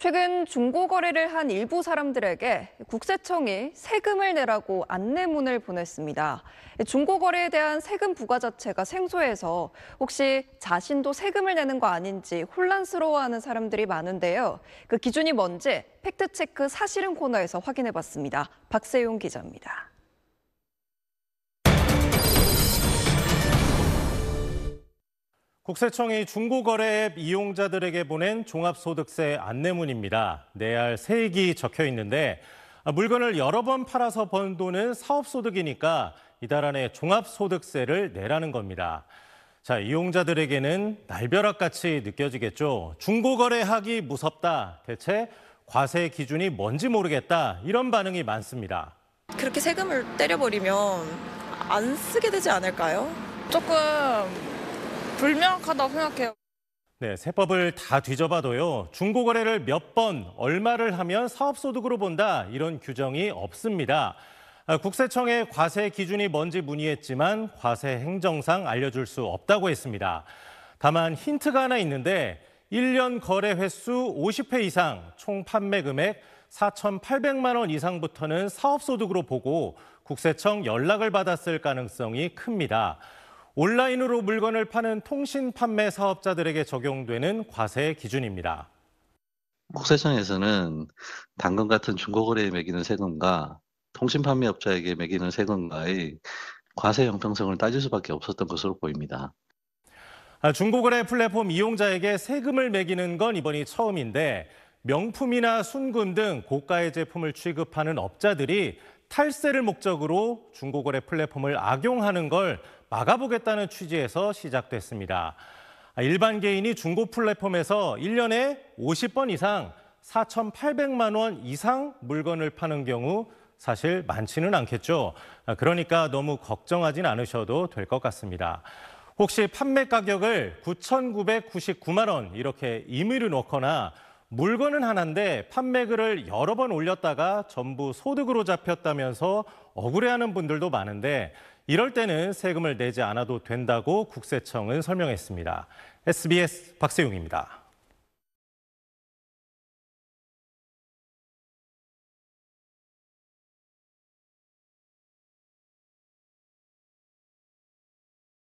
최근 중고 거래를 한 일부 사람들에게 국세청이 세금을 내라고 안내문을 보냈습니다. 중고 거래에 대한 세금 부과 자체가 생소해서 혹시 자신도 세금을 내는 거 아닌지 혼란스러워하는 사람들이 많은데요. 그 기준이 뭔지 팩트체크 사실은 코너에서 확인해 봤습니다. 박세용 기자입니다. 국세청이 중고거래앱 이용자들에게 보낸 종합소득세 안내문입니다. 내야 할 세액이 적혀 있는데 아, 물건을 여러 번 팔아서 번 돈은 사업소득이니까 이달 안에 종합소득세를 내라는 겁니다. 자, 이용자들에게는 날벼락같이 느껴지겠죠. 중고거래하기 무섭다. 대체 과세 기준이 뭔지 모르겠다. 이런 반응이 많습니다. 그렇게 세금을 때려버리면 안 쓰게 되지 않을까요? 조금 불명확하다고 생각해요. 네, 세법을 다 뒤져봐도요. 중고거래를 몇 번, 얼마를 하면 사업소득으로 본다 이런 규정이 없습니다. 아, 국세청에 과세 기준이 뭔지 문의했지만 과세 행정상 알려줄 수 없다고 했습니다. 다만 힌트가 하나 있는데 1년 거래 횟수 50회 이상 총 판매 금액 4,800만 원 이상부터는 사업소득으로 보고 국세청 연락을 받았을 가능성이 큽니다. 온라인으로 물건을 파는 통신 판매 사업자들에게 적용되는 과세 기준입니다. 국세청에서는 당근 같은 중고거래에 매기는 세금과 통신 판매업자에게 매기는 세금과의 과세 형평성을 따질 수밖에 없었던 것으로 보입니다. 아, 중고거래 플랫폼 이용자에게 세금을 매기는 건 이번이 처음인데 명품이나 순금 등 고가의 제품을 취급하는 업자들이 탈세를 목적으로 중고거래 플랫폼을 악용하는 걸 막아보겠다는 취지에서 시작됐습니다. 아, 일반 개인이 중고 플랫폼에서 1년에 50번 이상 4,800만 원 이상 물건을 파는 경우 사실 많지는 않겠죠. 아, 그러니까 너무 걱정하진 않으셔도 될 것 같습니다. 혹시 판매 가격을 9,999만 원 이렇게 임의로 넣거나 물건은 하나인데 판매글을 여러 번 올렸다가 전부 소득으로 잡혔다면서 억울해하는 분들도 많은데 이럴 때는 세금을 내지 않아도 된다고 국세청은 설명했습니다. SBS 박세용입니다.